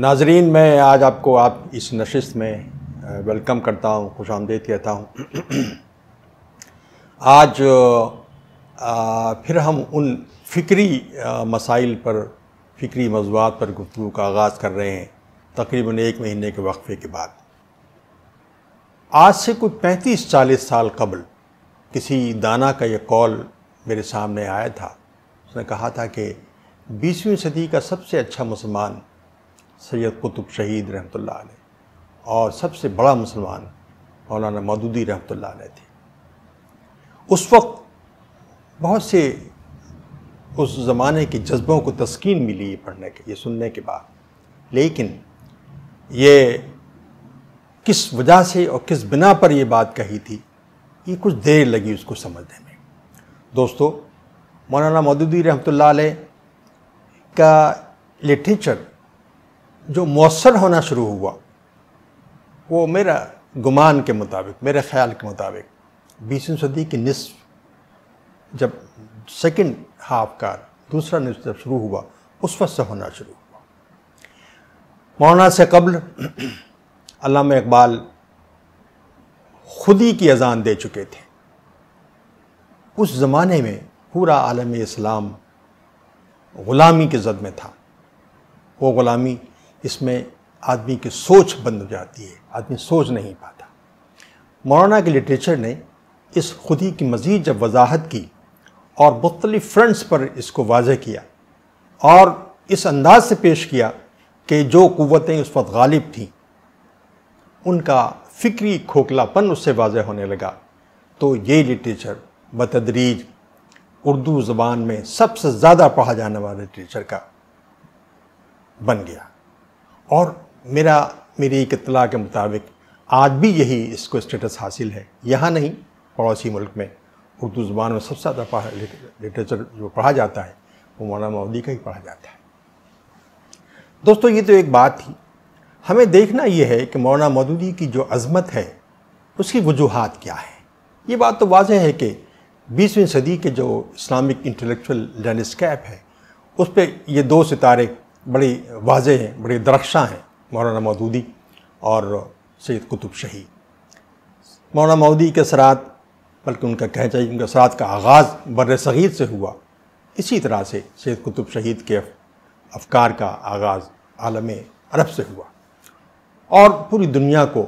नाजरीन मैं आज आपको आप इस नशस्त में वेलकम करता हूँ खुश आमदेद कहता हूँ आज आ, फिर हम उन फ़िक्री मसाइल पर फ़िक्री मौजूद पर गुफ्तु का आगाज़ कर रहे हैं तकरीबन एक महीने के वक्फे के बाद आज से कुछ पैंतीस चालीस साल कबल किसी दाना का यह कॉल मेरे सामने आया था उसने कहा था कि बीसवीं सदी का सबसे अच्छा मुसलमान सैयद कुतुब शहीद रहमत अलैह और सबसे बड़ा मुसलमान मौलाना मदूदी रहमत थे उस वक्त बहुत से उस ज़माने के जज्बों को तस्कीन मिली पढ़ने के ये सुनने के बाद लेकिन ये किस वजह से और किस बिना पर ये बात कही थी ये कुछ देर लगी उसको समझने में दोस्तों मौलाना मदूदी रहमत अलैह का लिटरेचर जो मौसर होना शुरू हुआ वो मेरा गुमान के मुताबिक मेरे ख्याल के मुताबिक बीसवीं सदी की नस्फ जब सेकंड हाफ का दूसरा नस्फ जब शुरू हुआ उस वक्त से होना शुरू हुआ मौना से कबल अलाम इकबाल खुद ही की अजान दे चुके थे उस ज़माने में पूरा आलम इस्लाम ग़ुलामी के जद में था वो ग़ुलामी इसमें आदमी की सोच बंद हो जाती है आदमी सोच नहीं पाता मौलाना के लिटरेचर ने इस खुदी की मज़ीद जब वजाहत की और मुख्तलि फ्रंट्स पर इसको वाजह किया और इस अंदाज से पेश किया कि जो क़वतें उस वक्त गालिब थीं उनका फ़िक्री खोखलापन उससे वाजह होने लगा तो ये लिटरेचर बतदरीज उर्दू ज़बान में सबसे ज़्यादा पढ़ा जाने वाला लिटरेचर का बन गया और मेरा मेरी एक इतला के मुताबिक आज भी यही इसको स्टेटस हासिल है यहाँ नहीं पड़ोसी मुल्क में उर्दू ज़ुबान में सबसे ज़्यादा पढ़ा लिटरेचर जो पढ़ा जाता है वो मौलाना मोदी का ही पढ़ा जाता है दोस्तों ये तो एक बात थी हमें देखना ये है कि मौलाना मोदी की जो अज़मत है उसकी वजूहत क्या है ये बात तो वाज है कि बीसवीं सदी के जो इस्लामिक इंटेलेक्चुअल लैंडस्केप है उस पर ये दो सितारे बड़ी वाजे हैं बड़ी दरख्शां हैं मौलाना मौदूदी और सैद कुतुब शही मौलाना मौदी के सरात बल्कि उनका कहना चाहिए उनका सरात का आगाज़ बर सगीर से हुआ इसी तरह से सैद कुतुब शहीद के अफकार का आगाज़ आलम अरब से हुआ और पूरी दुनिया को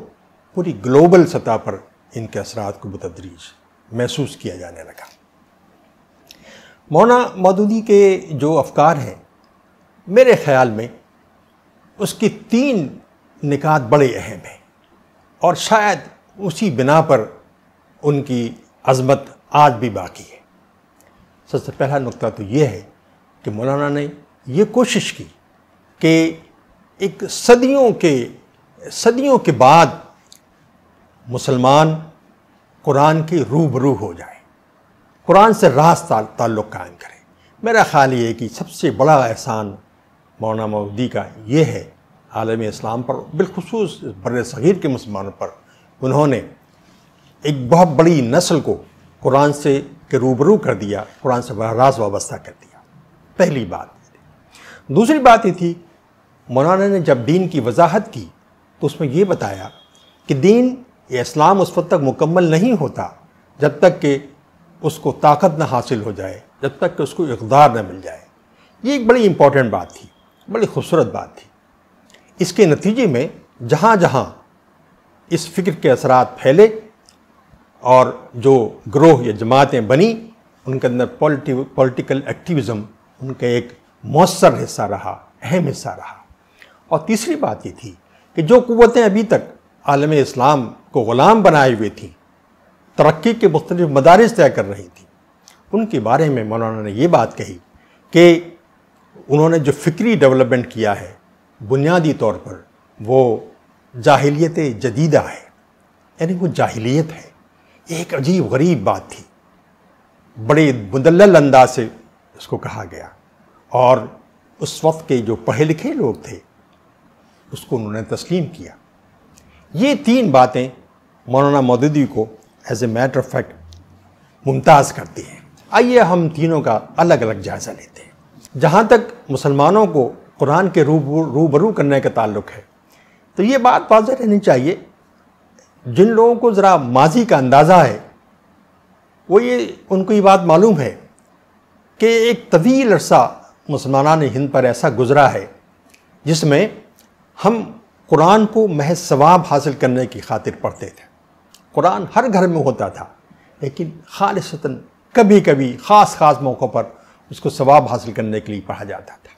पूरी ग्लोबल सतह पर इनके असरात को बतदरीज महसूस किया जाने लगा मौना मदूदी के जो अफकार हैं मेरे ख्याल में उसकी तीन निकात बड़े अहम हैं और शायद उसी बिना पर उनकी अजमत आज भी बाकी है सबसे पहला नुकता तो ये है कि मौलाना ने ये कोशिश की कि एक सदियों के सदियों के बाद मुसलमान कुरान की रूबरू हो जाए कुरान से रास ताल्लुक़ कायम करें मेरा ख्याल ये कि सबसे बड़ा एहसान मौना मऊदी का ये है आलम इस्लाम पर बिलखसूस बर सग़ीर के मुसलमानों पर उन्होंने एक बहुत बड़ी नस्ल को कुरान से के रूबरू कर दिया कुरान से बहरास वाबस्ता कर दिया पहली बात दूसरी बात ये थी मौलाना ने जब दीन की वजाहत की तो उसमें ये बताया कि दीन इस्लाम उस वक्त तक मुकम्मल नहीं होता जब तक कि उसको ताकत ना हासिल हो जाए जब तक कि उसको इकदार न मिल जाए ये एक बड़ी इम्पॉर्टेंट बात थी बड़ी खूबसूरत बात थी इसके नतीजे में जहाँ जहाँ इस फिक्र के असरात फैले और जो ग्रोह या जमातें बनी उनके अंदर पॉलिटि पॉलिटिकल एक्टिविज़म उनका एक मौसर हिस्सा रहा अहम हिस्सा रहा और तीसरी बात ये थी कि जो कुतें अभी तक आलम इस्लाम को ग़ुलाम बनाए हुए थी तरक्की के मुख्तलिफ मदारस तय कर रही थी उनके बारे में मौलाना ने ये बात कही कि उन्होंने जो फ़िक्री डेवलपमेंट किया है बुनियादी तौर पर वो जाहिलियत जदीदा है यानी वो जाहिलियत है एक अजीब गरीब बात थी बड़े मुदल अंदाज से इसको कहा गया और उस वक्त के जो पढ़े लिखे लोग थे उसको उन्होंने तस्लीम किया ये तीन बातें मौलाना मोदी को as a matter of fact Mumtaz करती हैं आइए हम तीनों का अलग अलग जायज़ा लेते हैं जहाँ तक मुसलमानों को कुरान के रूबरू रूबरू करने का ताल्लुक है तो ये बात वाजह रहनी चाहिए जिन लोगों को ज़रा माजी का अंदाज़ा है वो ये उनको ये बात मालूम है कि एक तवील अरसा मुसलमान हिंद पर ऐसा गुज़रा है जिसमें हम कुरान को महज सवाब हासिल करने की खातिर पढ़ते थे कुरान हर घर में होता था लेकिन खालता कभी कभी ख़ास ख़ास मौक़ों पर उसको सवाब हासिल करने के लिए पढ़ा जाता था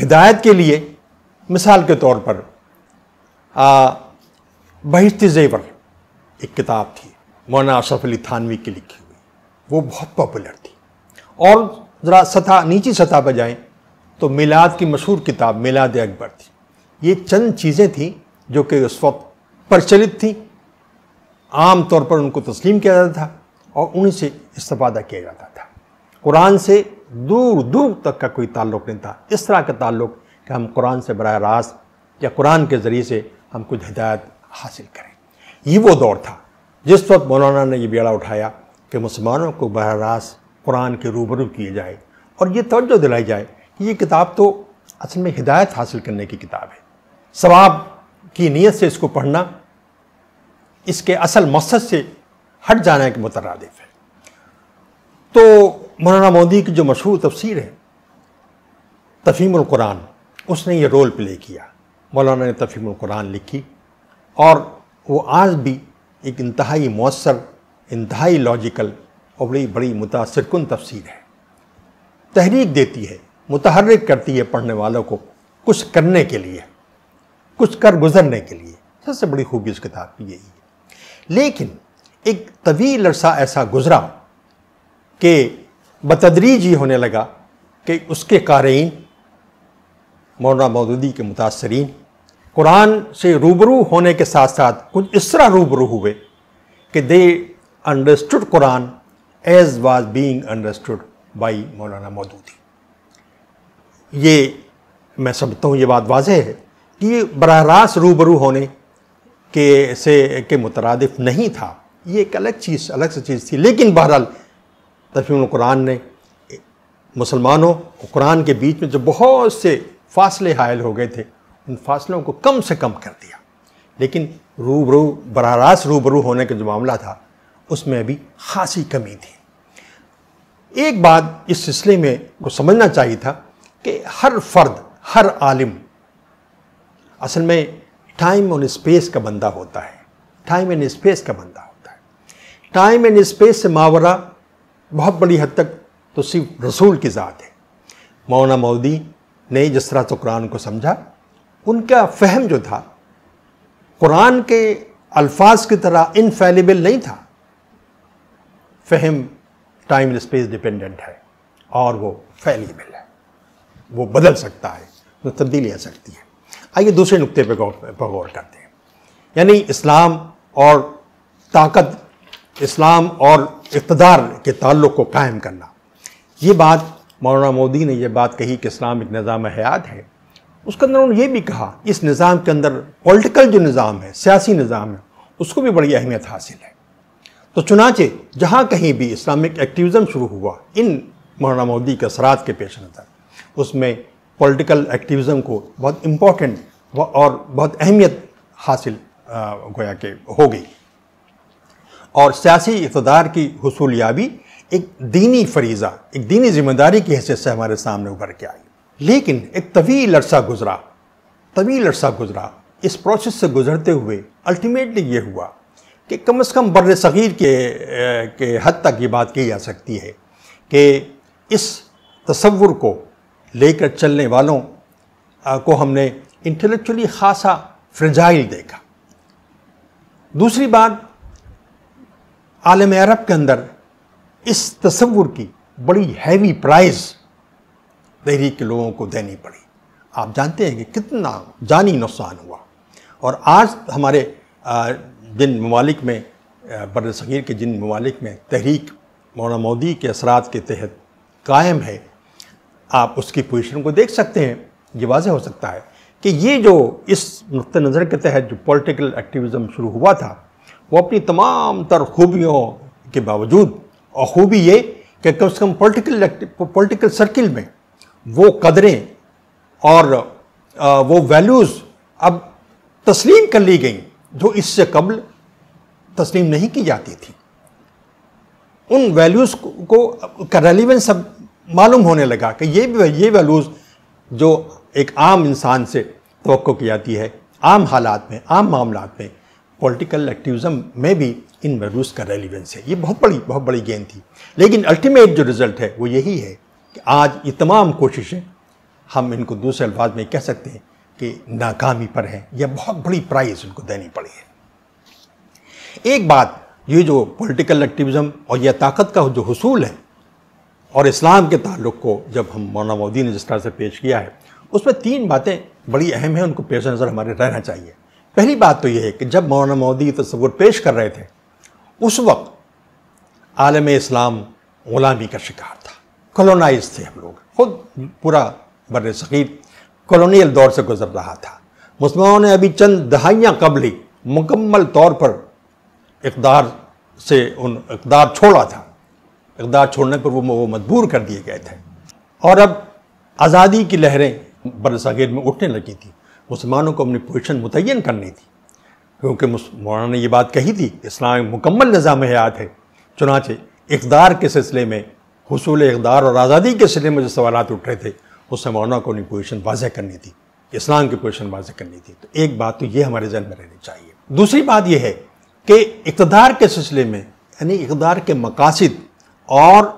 हिदायत के लिए मिसाल के तौर पर बहिश्ती जेवर एक किताब थी मौना अशरफ अली थानवी की लिखी हुई वो बहुत पॉपुलर थी और ज़रा सतह नीची सतह पर जाएं तो मिलाद की मशहूर किताब मिलाद अकबर थी ये चंद चीज़ें थीं जो कि उस वक्त प्रचलित थी आम तौर पर उनको तस्लीम किया जाता था और उन्हीं से इस्ता किया जाता था कुरान से दूर दूर तक का कोई ताल्लुक़ नहीं था इस तरह का ताल्लुक़ कि हम कुरान से बरह रास्त या कुरान के ज़रिए से हम कुछ हिदायत हासिल करें ये वो दौर था जिस वक्त मौलाना ने यह बेड़ा उठाया कि मुसलमानों को बरह रास्त कुरान के रूबरू किए जाए और ये तोज्जो दिलाई जाए कि ये किताब तो असल में हिदायत हासिल करने की किताब है सवाब की नीयत से इसको पढ़ना इसके असल मकसद से हट जाना के मुतरदिफ़ है तो मौलाना मोदी की जो मशहूर तफसीर है तफीम कुरान उसने ये रोल प्ले किया मौलाना ने तफीम कुरान लिखी और वो आज भी एक इंतहाई मौसर इंतहाई लॉजिकल और बड़ी बड़ी मुतासरकन तफसीर है तहरीक देती है मुतहरक करती है पढ़ने वालों को कुछ करने के लिए कुछ कर गुजरने के लिए सबसे बड़ी खूबी उस किताब की यही है लेकिन एक तवील अरसा ऐसा गुजरा कि बतदरीज ये होने लगा कि उसके कारीन मौलाना मौदूदी के मुतासरीन कुरान से रूबरू होने के साथ साथ कुछ इस तरह रूबरू हुए कि they understood Quran as was being understood by मौलाना मौदूदी ये मैं समझता हूँ ये बात वाज है कि ये बरह रास्त रूबरू होने के से के मुतरद नहीं था ये एक अलग चीज़ अलग से चीज़ थी लेकिन बहरहाल तफीम कुरान ने मुसलमानों कुरान के बीच में जो बहुत से फासले हायल हो गए थे उन फासलों को कम से कम कर दिया लेकिन रूबरू बरारास रूबरू होने का जो मामला था उसमें अभी खासी कमी थी एक बात इस सिलसिले में को समझना चाहिए था कि हर फर्द हर आलिम असल में टाइम और स्पेस का बंदा होता है टाइम एंड स्पेस का बंदा होता है टाइम एंड स्पेस से मावरा बहुत बड़ी हद तक तो सिर्फ रसूल की ज़ात है मौना मोदी ने जिस तरह से कुरान को समझा उनका फहम जो था कुरान के अल्फाज की तरह इनफेलेबल नहीं था फहम टाइम स्पेस डिपेंडेंट है और वो फैलेबल है वो बदल सकता है तो तब्दीली आ सकती है आइए दूसरे नुक्ते पर गौर करते हैं यानी इस्लाम और ताकत इस्लाम और इकतदार के ताल्लुक़ को कायम करना ये बात मौलाना मोदी ने यह बात कही कि इस्लाम एक निज़ाम हयात है उसके अंदर उन्होंने ये भी कहा इस निज़ाम के अंदर पॉलिटिकल जो निज़ाम है सियासी निज़ाम है उसको भी बड़ी अहमियत हासिल है तो चुनाचे जहाँ कहीं भी इस्लामिक एक्टिविज़म शुरू हुआ इन मौलाना मोदी के असरात के पेश नज़र उसमें पॉलिटिकल एक्टिविज़म को बहुत इम्पोर्टेंट और बहुत अहमियत हासिल गोया के हो गई और सियासी इकतदार की हसूल याबी एक दीनी फरीज़ा एक दीनी जिम्मेदारी की हैसियत से हमारे सामने उभर के आई लेकिन एक तवील अरसा गुजरा तवील अरसा गुजरा इस प्रोसेस से गुजरते हुए अल्टीमेटली ये हुआ कि कम अज़ कम बर सग़ीर के के हद तक ये बात की जा सकती है कि इस तस्वुर को लेकर चलने वालों को हमने इंटेलेक्चुअली खासा फ्रजाइल देखा दूसरी बात आलम अरब के अंदर इस तस्वुर की बड़ी हैवी प्राइज तहरीक के लोगों को देनी पड़ी आप जानते हैं कि कितना जानी नुकसान हुआ और आज हमारे जिन ममालिक में बर सग़ीर के जिन ममालिक में तहरीक मौना मोदी के असरात के तहत कायम है आप उसकी पोजीशन को देख सकते हैं ये वाजह हो सकता है कि ये जो इस नुक़ नज़र के तहत जो पॉलिटिकल एक्टिविज़म शुरू हुआ था वो अपनी तमाम तर खूबियों के बावजूद और खूबी ये कि कम से कम पोलिटिकल पोलिटिकल सर्किल में वो कदरें और वो वैल्यूज़ अब तस्लीम कर ली गई जो इससे कबल तस्लीम नहीं की जाती थी उन वैल्यूज़ को का रेलिवेंस अब मालूम होने लगा कि ये ये वैल्यूज़ जो एक आम इंसान से तो की जाती है आम हालात में आम मामला में पॉलिटिकल एक्टिविज्म में भी इन बेलारूस का रेलिवेंस है ये बहुत बड़ी बहुत बड़ी गेंद थी लेकिन अल्टीमेट जो रिज़ल्ट है वो यही है कि आज ये तमाम कोशिशें हम इनको दूसरे अल्फाज में कह सकते हैं कि नाकामी पर हैं यह बहुत बड़ी प्राइस उनको देनी पड़ी है एक बात ये जो पॉलिटिकल एक्टिविज़म और यह ताकत का जो हसूल है और इस्लाम के ताल्लुक को जब हम मौलाना मोदी ने जिस तरह से पेश किया है उसमें तीन बातें बड़ी अहम हैं उनको पेश नज़र हमारे रहना चाहिए पहली बात तो यह है कि जब मौलाना मोदी तस्वुर तो पेश कर रहे थे उस वक्त आलम इस्लाम गुलामी का शिकार था कॉलोनाइज थे हम लोग खुद पूरा बर सगीर कॉलोनील दौर से गुजर रहा था मुसलमानों ने अभी चंद दहाइयाँ कबल ही मुकम्मल तौर पर इकदार से उन इकदार छोड़ा था इकदार छोड़ने पर वो वो मजबूर कर दिए गए थे और अब आज़ादी की लहरें बर सगीर में उठने लगी थी मुसलमानों को अपनी पोजिशन मुतन करनी थी क्योंकि मौलाना ने यह बात कही थी इस्लाम मुकम्मल निज़ाम हयात है चुनाचे इकदार के सिलसिले में हसूल इकदार और आज़ादी के सिलसिले में जो सवाल उठ रहे थे उससे मौलाना को अपनी पोजिशन वाजह करनी थी इस्लाम की पोजिशन वाजह करनी थी तो एक बात तो ये हमारे जहन में रहनी चाहिए दूसरी बात यह है कि इकदार के सिलसिले में यानी इकदार के मकासद और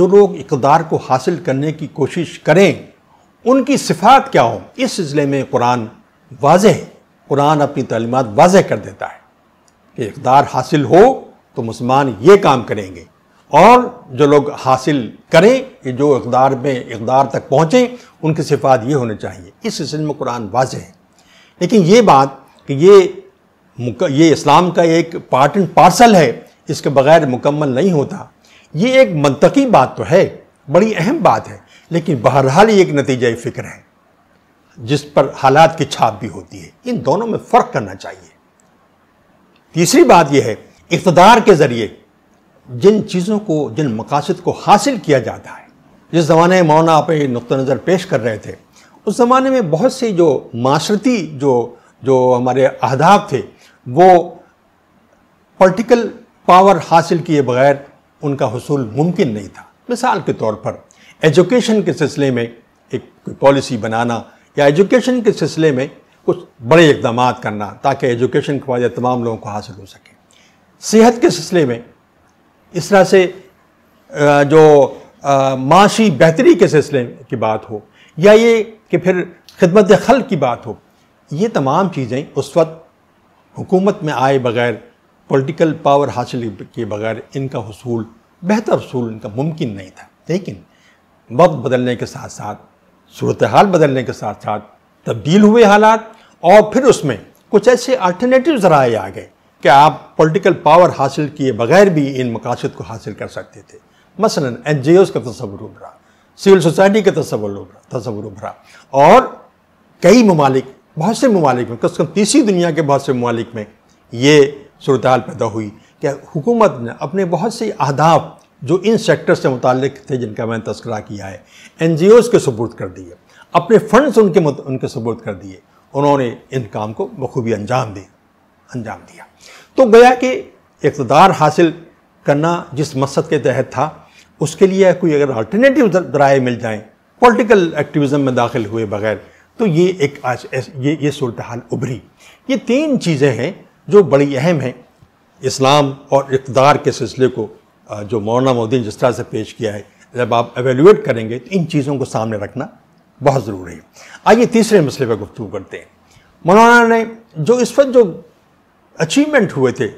जो लोग इकदार को हासिल करने की कोशिश करें उनकी सिफात क्या हो इस सिलसिले में कुरान वाज है कुरान अपनी तलीमत वाज कर देता है कि इकदार हासिल हो तो मुसलमान ये काम करेंगे और जो लोग हासिल करें कि जो इकदार में इकदार तक पहुँचें उनकी सिफात ये होनी चाहिए इस सिलसिले में कुरान वाज है लेकिन ये बात कि ये ये इस्लाम का एक पार्ट एंड पार्सल है इसके बगैर मुकम्मल नहीं होता ये एक मनतकी बात तो है बड़ी अहम बात है लेकिन बहरहाल ये एक नतीजा फ़िक्र है जिस पर हालात की छाप भी होती है इन दोनों में फ़र्क करना चाहिए तीसरी बात यह है इकतदार के ज़रिए जिन चीज़ों को जिन मकासद को हासिल किया जाता है जिस ज़माने में मौना आप नुक़ नज़र पेश कर रहे थे उस ज़माने में बहुत से जो माशरती जो जो हमारे अहदाब थे वो पॉलिटिकल पावर हासिल किए बगैर उनका हसूल मुमकिन नहीं था मिसाल के तौर पर एजुकेशन के सिलसिले में एक पॉलिसी बनाना या एजुकेशन के सिलसिले में कुछ बड़े इकदाम करना ताकि एजुकेशन के फायदे तमाम लोगों को हासिल हो सके सेहत के सिलसिले में इस तरह से जो माशी बेहतरी के सिलसिले की बात हो या ये कि फिर खिदमत खल की बात हो ये तमाम चीज़ें उस वक्त हुकूमत में आए बगैर पॉलिटिकल पावर हासिल किए बगैर इनका हसूल बेहतर हसूल इनका मुमकिन नहीं था लेकिन वक्त बदलने के साथ साथ सूरत हाल बदलने के साथ साथ तब्दील हुए हालात और फिर उसमें कुछ ऐसे अल्टरनेटिव जराए आ गए कि आप पॉलिटिकल पावर हासिल किए बगैर भी इन मकासद को हासिल कर सकते थे मसलन एन जी ओज़ का तस्वुर उभरा सिविल सोसाइटी का तस्वर उभरा तस्वर उभरा और कई ममालिक बहुत से ममालिक में कम से कम तीसरी दुनिया के बहुत से ममालिक में ये सूरत पैदा हुई कि हुकूमत ने अपने बहुत से अहदाफ जो इन सेक्टर से मुतक थे जिनका मैंने तस्करा किया है एन जी ओज़ के सबूत कर दिए अपने फंड्स उनके मत, उनके सबूत कर दिए उन्होंने इन काम को बखूबी अंजाम दिया अंजाम दिया तो गया कि इकतदार हासिल करना जिस मकसद के तहत था उसके लिए कोई अगर अल्टरनेटिव दराए मिल जाए पॉलिटिकल एक्टिविज़म में दाखिल हुए बगैर तो ये एक आज ये ये सूरत हाल उभरी ये तीन चीज़ें हैं जो बड़ी अहम हैं इस्लाम और इकतदार के सिलसिले को जो मौलाना मोदी जिस तरह से पेश किया है जब आप एवेल्यूएट करेंगे तो इन चीज़ों को सामने रखना बहुत ज़रूरी है आइए तीसरे मसले पर गुफ्तु करते हैं मौलाना ने जो इस वक्त जो अचीवमेंट हुए थे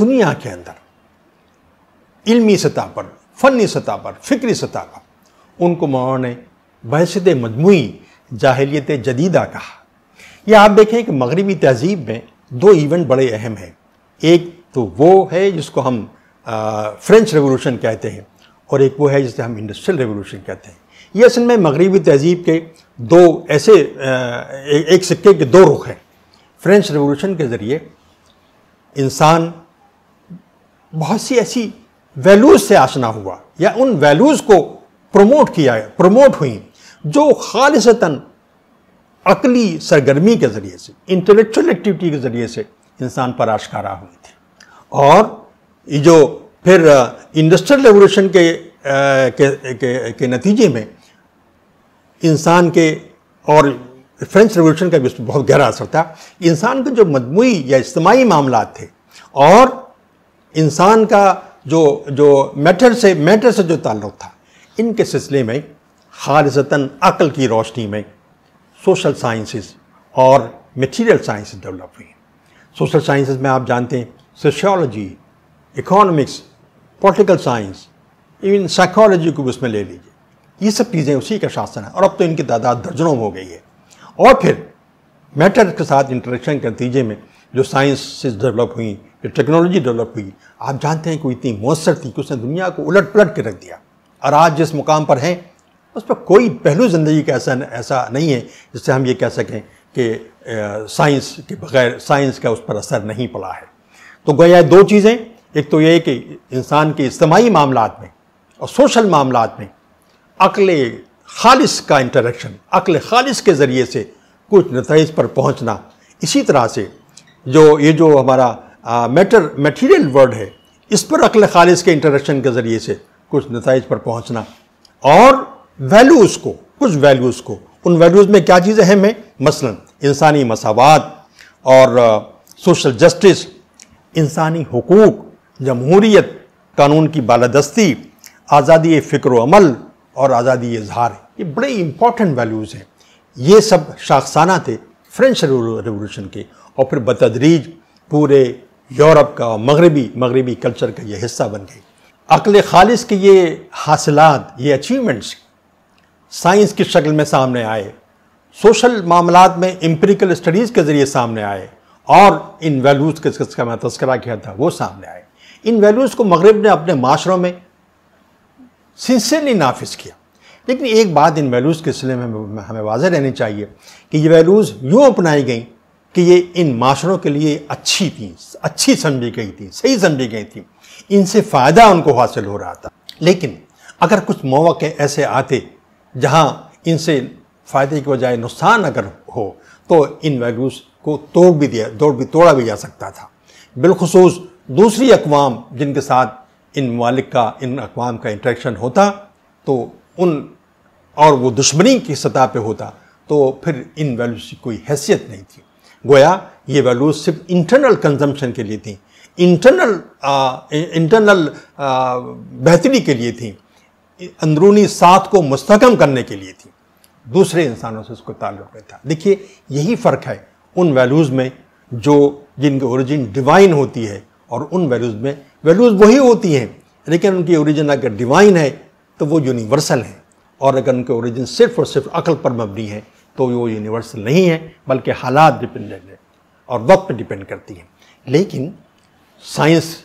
दुनिया के अंदर इल्मी सतह पर फ़नी सतह पर फ़िक्री सतह पर उनको मौलाना ने बहसत मजमू जाहलीत जदीदा कहा यह आप देखें कि मगरबी तहजीब में दो इवेंट बड़े अहम हैं एक तो वो है जिसको हम फ्रेंच रेवोल्यूशन कहते हैं और एक वो है जिसे हम इंडस्ट्रियल रेवोल्यूशन कहते हैं ये असल में मगरबी तहजीब के दो ऐसे एक सिक्के के दो रुख हैं फ्रेंच रेवोल्यूशन के ज़रिए इंसान बहुत सी ऐसी वैल्यूज़ से आशना हुआ या उन वैल्यूज़ को प्रमोट किया प्रमोट हुई जो खालसता अकली सरगर्मी के ज़रिए से इंटेलेक्चुअल एक्टिविटी के ज़रिए से इंसान पर आशकारा हुए थे और ये जो फिर इंडस्ट्रियल रेवोल्यूशन के, के, के, के नतीजे में इंसान के और फ्रेंच रेवोल्यूशन का भी बहुत गहरा असर था इंसान के जो मजमू या इज्तमाही मामला थे और इंसान का जो जो मैटर से मैटर से जो ताल्लुक़ था इनके सिलसिले में खालसता अकल की रोशनी में सोशल साइंसेस और मटेरियल साइंसेस डेवलप हुई सोशल साइंसेस में आप जानते हैं sociology economics political science even psychology को भी उसमें ले लीजिए ये सब चीज़ें उसी का शासन है और अब तो इनकी तादाद दर्जनों में हो गई है और फिर मैटर के साथ इंटरेक्शन के नतीजे में जो साइंसेस डेवलप हुई जो टेक्नोलॉजी डेवलप हुई आप जानते हैं कि इतनी मौसर थी कि उसने दुनिया को उलट पलट के रख दिया और आज जिस मुकाम पर हैं उस पर कोई पहलू ज़िंदगी का ऐसा ऐसा नहीं है जिससे हम ये कह सकें कि साइंस के बगैर साइंस का उस पर असर नहीं पड़ा है तो गया दो चीज़ें एक तो ये कि इंसान के इज्तमाही मामला में और सोशल मामला में अकल खालिश का इंटरेक्शन अकल खालिश के ज़रिए से कुछ नतज पर पहुँचना इसी तरह से जो ये जो हमारा मैटर मटीरियल वर्ड है इस पर अकल खालिश के इंटरेक्शन के ज़रिए से कुछ नतज पर पहुँचना और वैल्यूज़ को कुछ वैल्यूज़ को उन वैल्यूज़ में क्या चीज़ें अहम हैं मसलन इंसानी मसावत और सोशल जस्टिस इंसानी हकूक़ जमहूरीत कानून की बालादस्ती आज़ादी फ़िक्र अमल और आज़ादी इजहार ये बड़े इंपॉर्टेंट वैल्यूज़ हैं ये सब शाखसाना थे फ्रेंच रेवोल्यूशन के और फिर बतदरीज पूरे यूरोप का मगरबी मगरबी कल्चर का ये हिस्सा बन गई अकल खालिश के ये हासिलत ये अचीवमेंट्स साइंस की शक्ल में सामने आए सोशल मामलात में एम्पेरिकल स्टडीज़ के ज़रिए सामने आए और इन वैल्यूज़ के मैं तस्करा किया था वो सामने आए इन वैल्यूज़ को मगरब ने अपने माशरों में सिंसियरली नाफिज किया लेकिन एक बात इन वैल्यूज़ के सिले में हमें वाजह रहनी चाहिए कि ये वैल्यूज़ यूँ अपनाई गई कि ये इन माशरों के लिए अच्छी थी अच्छी समझी गई थी सही समझी गई थी इनसे फ़ायदा उनको हासिल हो रहा था लेकिन अगर कुछ मौक़े ऐसे आते जहाँ इनसे फ़ायदे के बजाय नुकसान अगर हो तो इन वैल्यूज़ को तोड़ भी दिया तोड़ भी तोड़ा भी जा सकता था बिलखसूस दूसरी अकवाम जिनके साथ इन मालिक का इन अकवाम का इंट्रैक्शन होता तो उन और वो दुश्मनी की सतह पे होता तो फिर इन वैल्यूज़ की कोई हैसियत नहीं थी गोया ये वैल्यूज़ सिर्फ इंटरनल कंजम्पशन के लिए थी इंटरनल इंटरनल बेहतरी के लिए थी अंदरूनी साथ को मुस्तकम करने के लिए थी दूसरे इंसानों से उसको ताल्लुक नहीं था देखिए यही फ़र्क है उन वैल्यूज़ में जो जिनकी ओरिजिन डिवाइन होती है और उन वैल्यूज़ में वैल्यूज़ वही होती हैं लेकिन उनकी ओरिजिन अगर डिवाइन है तो वो यूनिवर्सल है और अगर उनके ओरिजिन सिर्फ और सिर्फ अकल पर मबनी है तो वो यूनिवर्सल नहीं है बल्कि हालात डिपेंडेंट है और वक्त पर डिपेंड करती है लेकिन साइंस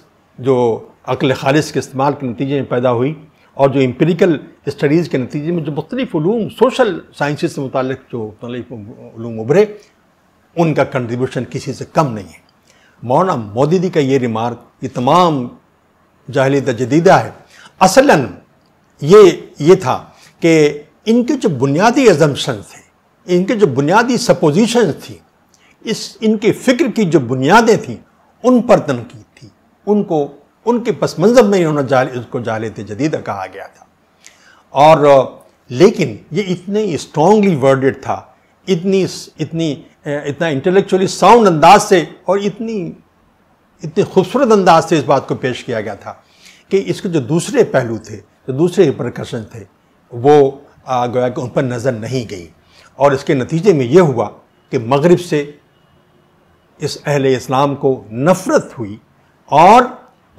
जो अकल खालिश के इस्तेमाल के नतीजे में पैदा हुई और जो इम्पेरिकल स्टडीज़ के नतीजे में जो मुख्तलिफ़लूम सोशल साइंसिस से मुतल जो मुख्तलिफ़लूम उभरे उनका कंट्रीब्यूशन किसी से कम नहीं है मौना मोदी जी का ये रिमार्क ये तमाम जाहलीत जदीदा है असलन ये ये था कि इनके जो बुनियादी एजम्पन थे इनके जो बुनियादी सपोजिशन थी इस इनके फ़िक्र की जो बुनियादें थीं उन पर तनकीद थी उनको उनके पस मंजब में इन्होंने जाल उसको जालत जदीदा कहा गया था और लेकिन ये इतने स्ट्रॉन्गली वर्डेड था इतनी इतनी इतना इंटेलेक्चुअली साउंड अंदाज से और इतनी इतने खूबसूरत अंदाज से इस बात को पेश किया गया था कि इसके जो दूसरे पहलू थे जो दूसरे प्रकर्शन थे वो गोया कि उन पर नज़र नहीं गई और इसके नतीजे में ये हुआ कि मगरब से इस अहल इस्लाम को नफ़रत हुई और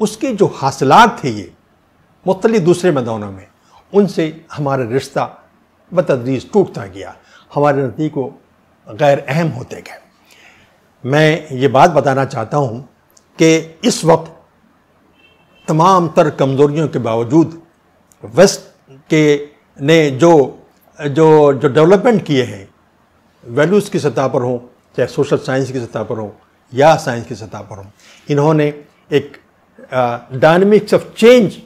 उसके जो हासिलत थे ये मुख्तलि दूसरे मैदानों में उनसे हमारा रिश्ता बतदरीज टूटता गया हमारे नज़दीक वो गैर अहम होते गए मैं ये बात बताना चाहता हूँ कि इस वक्त तमाम तर कमज़ोरियों के बावजूद वेस्ट के ने जो जो जो डेवलपमेंट किए हैं वैल्यूज़ की सतह पर हों चाहे सोशल साइंस की सतह पर हों या साइंस की सतह पर हों इन्होंने एक डायनमिक्स ऑफ चेंज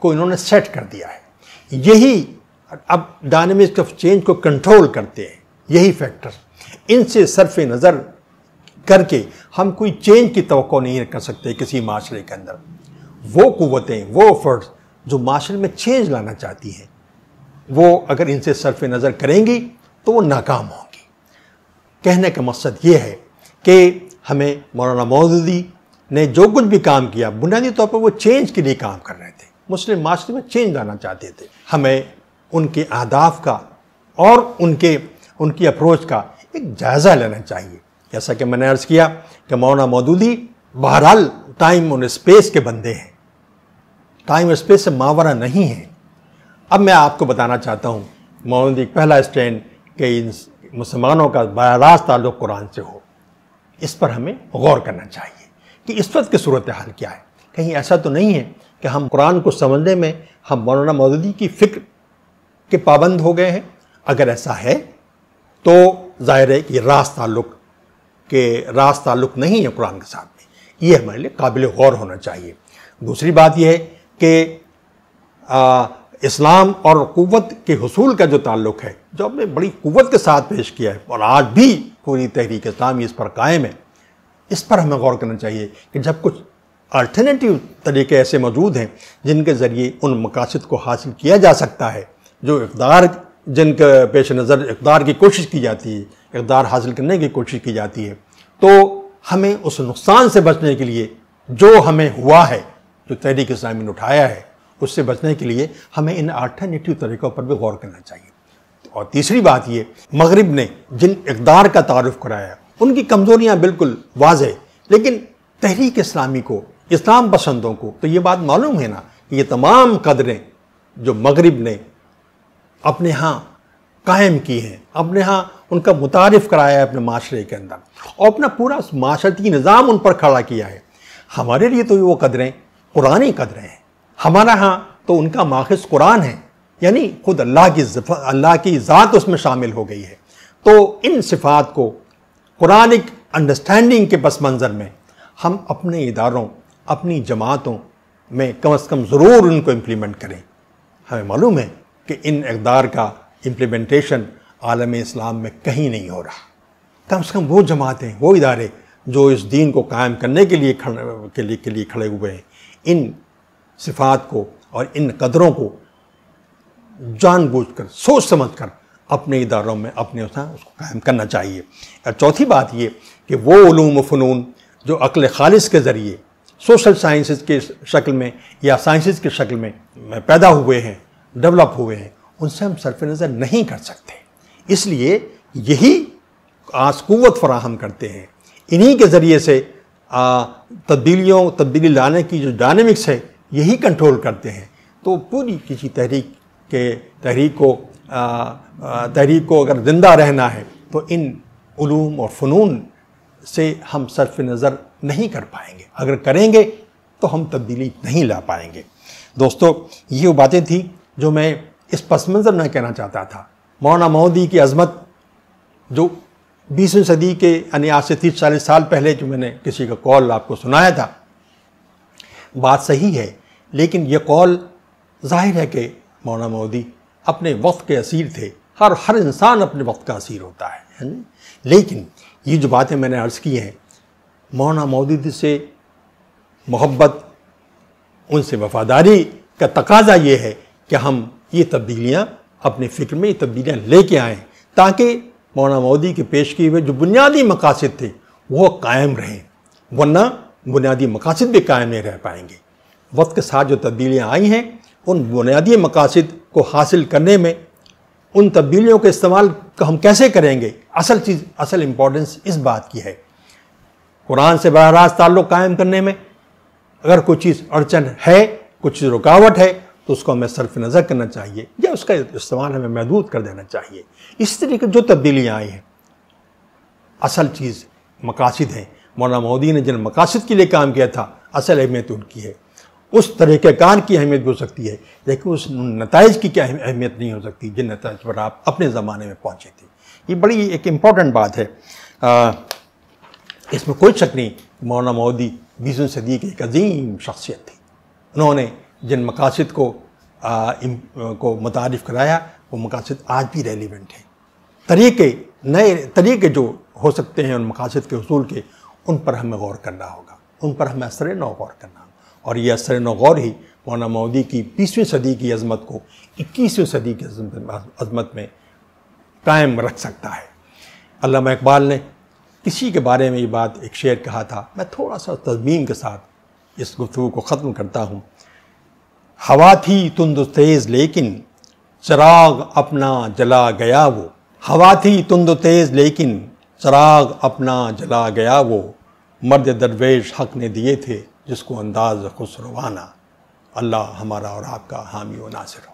को इन्होंने सेट कर दिया है यही अब डायनेमिक्स ऑफ चेंज को कंट्रोल करते हैं यही फैक्टर इनसे सरफ नज़र करके हम कोई चेंज की तो नहीं कर सकते किसी माशरे के अंदर वो कुतें वो फर्ड जो माशरे में चेंज लाना चाहती हैं वो अगर इनसे सरफ नज़र करेंगी तो वो नाकाम होंगी कहने का मकसद ये है कि हमें मौलाना मौजूदी ने जो कुछ भी काम किया बुनियादी तौर पर वो चेंज के लिए काम कर रहे थे मुस्लिम माशरे में चेंज लाना चाहते थे हमें उनके आदाफ का और उनके उनकी अप्रोच का एक जायज़ा लेना चाहिए जैसा कि मैंने अर्ज़ किया कि मौना मौदूदी बहरहाल टाइम और स्पेस के बंदे हैं टाइम और स्पेस से मावरा नहीं है अब मैं आपको बताना चाहता हूँ मौदूदी पहला स्टैंड कि इन मुसलमानों का बर रास्त ताल्लुक कुरान से हो इस पर हमें गौर करना चाहिए कि इस वक्त की सूरत हाल क्या है कहीं ऐसा तो नहीं है कि हम कुरान को समझने में हम मौलाना मौदूदी की फ़िक्र के पाबंद हो गए हैं अगर ऐसा है तो जाहिर है कि रास ताल्लुक के रास ताल्लुक नहीं है कुरान के साथ में ये हमारे लिए काबिल गौर होना चाहिए दूसरी बात यह है कि इस्लाम और क़वत के हसूल का जो ताल्लुक है जो हमने बड़ी क़वत के साथ पेश किया है और आज भी पूरी तहरीक इस्लाम इस पर कायम है इस पर हमें गौर करना चाहिए कि जब कुछ अल्टरनेटिव तरीके ऐसे मौजूद हैं जिनके ज़रिए उन मकासद को हासिल किया जा सकता है जो इकदार जिन पेश नज़र इकदार की कोशिश की जाती है इकदार हासिल करने की कोशिश की जाती है तो हमें उस नुकसान से बचने के लिए जो हमें हुआ है जो तहरीक इस्लामी ने उठाया है उससे बचने के लिए हमें इन आल्टरनेटिव तरीक़ों पर भी गौर करना चाहिए और तीसरी बात ये मगरब ने जिन इकदार का तारफ़ कराया उनकी कमज़ोरियाँ बिल्कुल वाज है लेकिन तहरीक इस्लामी को इस्लाम पसंदों को तो ये बात मालूम है ना कि ये तमाम कदरें जो मगरब ने अपने यहाँ कायम की हैं अपने यहाँ उनका मुतारफ़ कराया है अपने माशरे के अंदर और अपना पूरा माशरती निज़ाम उन पर खड़ा किया है हमारे लिए तो वो कदरें कुरानी कदरें हैं हमारा यहाँ तो उनका माखज कुरान है यानी खुद अल्लाह की अल्लाह की ज़ात उसमें शामिल हो गई है तो इन सिफात को कुरानिक अंडरस्टैंडिंग के पस मंज़र में हम अपने इदारों अपनी जमातों में कम अज़ कम ज़रूर उनको इम्प्लीमेंट करें हमें मालूम है कि इन इकदार का इम्प्लीमेंटेशन आलम इस्लाम में कहीं नहीं हो रहा कम से कम वो जमातें वो इदारे जो इस दीन को कायम करने के लिए खड़े के लिए के लिए खड़े हुए हैं इन सिफात को और इन कदरों को जानबूझ कर सोच समझ कर अपने इदारों में अपने उसको कायम करना चाहिए और चौथी बात ये कि वो ूम फ़नून जो अक्ल खालिस के ज़रिए सोशल साइंसेस के शक्ल में या साइंसेस की शक्ल में पैदा हुए हैं डेवलप हुए हैं उनसे हम सरफ नज़र नहीं कर सकते इसलिए यही आज कुत फराहम करते हैं इन्हीं के ज़रिए से तब्दीलियों तब्दीली लाने की जो डायनेमिक्स है यही कंट्रोल करते हैं तो पूरी किसी तहरीक के तहरीक को तहरीक को अगर ज़िंदा रहना है तो इन ूम और फ़नून से हम सरफ नज़र नहीं कर पाएंगे अगर करेंगे तो हम तब्दीली नहीं ला पाएंगे दोस्तों ये वो बातें थी जो मैं इस पस मंज़र में कहना चाहता था मौना मोदी की अजमत जो बीसवीं सदी के यानी आज से तीस चालीस साल पहले जो मैंने किसी का कॉल आपको सुनाया था बात सही है लेकिन यह कॉल जाहिर है कि मौना मोदी अपने वक्त के असीर थे हर हर इंसान अपने वक्त का असीर होता है नहीं? लेकिन ये जो बातें मैंने अर्ज़ की हैं मौना मोदी से मोहब्बत उनसे वफादारी का तकाजा ये है कि हम ये तब्दीलियाँ अपने फ़िक्र में ये तब्दीलियाँ लेके आएँ ताकि मौना मोदी के पेश किए हुए जो बुनियादी मकासद थे वह कायम रहें वरना बुनियादी मकासद भी कायम नहीं रह पाएंगे वक्त के साथ जो तब्दीलियाँ आई हैं उन बुनियादी मकासद को हासिल करने में उन तब्दीलियों के इस्तेमाल को हम कैसे करेंगे असल चीज़ असल इम्पोर्टेंस इस बात की है कुरान से बरह रास्त ताल्लुक़ कायम करने में अगर कोई चीज़ अड़चन है कुछ रुकावट है तो उसको हमें सरफ नज़र करना चाहिए या उसका इस्तेमाल हमें महदूद कर देना चाहिए इस तरीके जो तब्दीलियाँ आई हैं असल चीज़ मकासद हैं मौलाना मोदी ने जिन मकासद के लिए काम किया था असल अहमियत उनकी है उस तरीक़ार की अहमियत भी हो सकती है लेकिन उस नतज की क्या अहमियत नहीं हो सकती जिन नतज पर आप अपने ज़माने में पहुँचे थे ये बड़ी एक इम्पॉर्टेंट बात है आ, इसमें कोई शक नहीं मौलाना मोदी बीसवीं सदी की एक अजीम शख्सियत थी उन्होंने जिन मकासद को आ, इम, को मुतारफ़ कराया वो मकासद आज भी रेलिवेंट हैं तरीके नए तरीके जो हो सकते हैं उन मकासद के असूल के उन पर हमें गौर करना होगा उन पर हमें असर नौ गौर करना होगा और ये असर नौ गौर ही मौना मोदी की बीसवीं सदी की अजमत को इक्कीसवीं सदी की अजमत में कायम रख सकता है अल्लाह इकबाल ने किसी के बारे में ये बात एक शेर कहा था मैं थोड़ा सा तजमीन के साथ इस गुफ्तु को ख़त्म करता हूँ हवा थी तुंद तो तेज लेकिन चराग अपना जला गया वो हवा थी तुंद तो तेज लेकिन चराग अपना जला गया वो मर्द दरवेश हक ने दिए थे जिसको अंदाज खुसरवाना अल्लाह हमारा और आपका हामी व नासिर